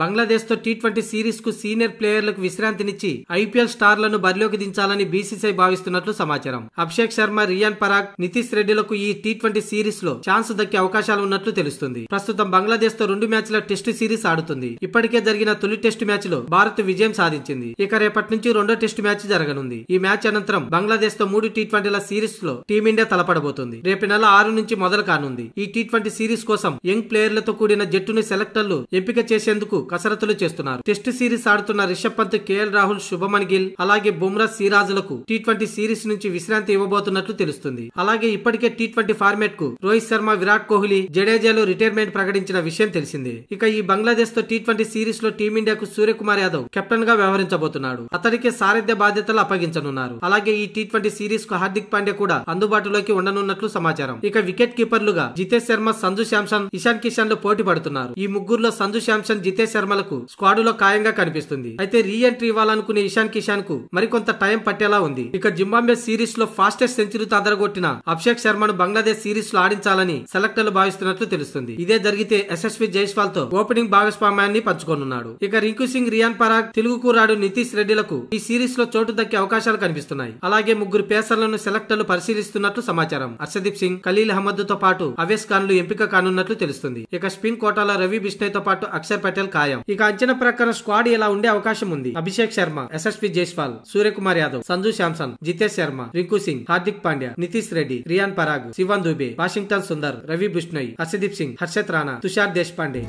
బంగ్లాదేశ్తో T twenty series కు senior ప్లేయర్లకు విశ్రాంతినిచ్చి ఐపీఎల్ స్టార్లను బరిలోకి దించాలని బీసీసీఐ భావిస్తున్నట్లు సమాచారం అభిషేక్ శర్మ రియాన్ పరాగ్ నితీష్ రెడ్డిలకు ఈ టీ ట్వంటీ సిరీస్ లో ఛాన్స్ దక్కే అవకాశాలు ఉన్నట్లు తెలుస్తుంది ప్రస్తుతం బంగ్లాదేశ్ తో రెండు మ్యాచ్ల టెస్టు సిరీస్ ఆడుతుంది ఇప్పటికే జరిగిన తొలి టెస్టు మ్యాచ్ లో భారత్ విజయం సాధించింది ఇక రేపటి నుంచి రెండో టెస్టు మ్యాచ్ జరగనుంది ఈ మ్యాచ్ అనంతరం బంగ్లాదేశ్ తో మూడు టీ ట్వంటీల సిరీస్ లో టీమిండియా తలపడబోతుంది రేపు నెల ఆరు నుంచి మొదలు కానుంది ఈ టీ ట్వంటీ సిరీస్ కోసం యంగ్ ప్లేయర్లతో కూడిన జట్టును సెలెక్టర్లు ఎంపిక చేసేందుకు కసరత్తులు చేస్తున్నారు టెస్ట్ సిరీస్ ఆడుతున్న రిషబ్ పంత్ కేఎల్ రాహుల్ శుభమన్ గిల్ అలాగే బుమ్రా సిరాజ్ లకు ట్వంటీ సిరీస్ నుంచి విశ్రాంతి ఇవ్వబోతున్నట్లు తెలుస్తుంది అలాగే ఇప్పటికే టీ ట్వంటీ కు రోహిత్ శర్మ విరాట్ కోహ్లీ జడేజాలో రిటైర్మెంట్ ప్రకటించిన విషయం తెలిసింది ఇక ఈ బంగ్లాదేశ్ తో టీ ట్వంటీ సిరీస్ లో టీమిండియాకు సూర్యకుమార్ యాదవ్ కెప్టెన్ గా వ్యవహరించబోతున్నాడు అతడికి సారథ్య బాధ్యతలు అప్పగించనున్నారు అలాగే ఈ టీ ట్వంటీ సిరీస్ కు హార్దిక్ పాండే కూడా అందుబాటులోకి ఉండనున్నట్లు సమాచారం ఇక వికెట్ కీపర్లుగా జితేష్ శర్మ సంజు శాంసన్ ఇషాన్ కిషన్ లో పోటీ పడుతున్నారు ఈ ముగ్గురులో సంజు శాంసన్ జితేష్ శర్మలకు లో ఖాయంగా కనిపిస్తుంది అయితే రీ ఎంట్రీ ఇవ్వాలనుకునే ఇషాన్ కిషాన్ కు మరికొంత టైం పట్టేలా ఉంది ఇక జింబాబే సిరీస్ లో ఫాస్టెస్ట్ సెంచరీతో అదరగొట్టిన అభిషేక్ శర్మను బంగ్లాదేశ్ సిరీస్ లో ఆడించాలని సెలెక్టర్లు భావిస్తున్నట్లు తెలుస్తుంది ఇదే జరిగితే యశస్వి జైస్వాల్ తో ఓపెనింగ్ భాగస్వామ్యాన్ని పంచుకోనున్నాడు ఇక రింకు సింగ్ రియాన్ పరాగ్ తెలుగు కూరాడు నితీష్ రెడ్డిలకు ఈ సిరీస్ లో చోటు దక్కే అవకాశాలు కనిపిస్తున్నాయి అలాగే ముగ్గురు పేసర్లను సెలెక్టర్లు పరిశీలిస్తున్నట్లు సమాచారం అర్షదీప్ సింగ్ ఖలీల్ అహ్మద్ తో పాటు అవేస్ ఖాన్ లు ఎంపిక కానున్నట్లు తెలుస్తుంది ఇక స్పిన్ కోటాలో రవి బిష్ణయ్ తో పాటు అక్షర్ పటేల్ ఖాయం ఇక అంచనా ప్రకారం స్క్వాడ్ ఇలా ఉండే అవకాశం ఉంది అభిషేక్ శర్మ ఎస్ఎస్పి జైస్వాల్ సూర్యకుమార్ యాదవ్ సంజు శాంసన్ జితేష్ శర్మ రింకు సింగ్ హార్దిక్ పాండ్యా నితీష్ రెడ్డి రియాన్ పరాగ్ శివన్ దుబే వాషింగ్టన్ సుందర్ రవి బుష్ణయ్ హర్షదీప్ సింగ్ హర్షత్ రాణా తుషార్ దేశ్ పాండే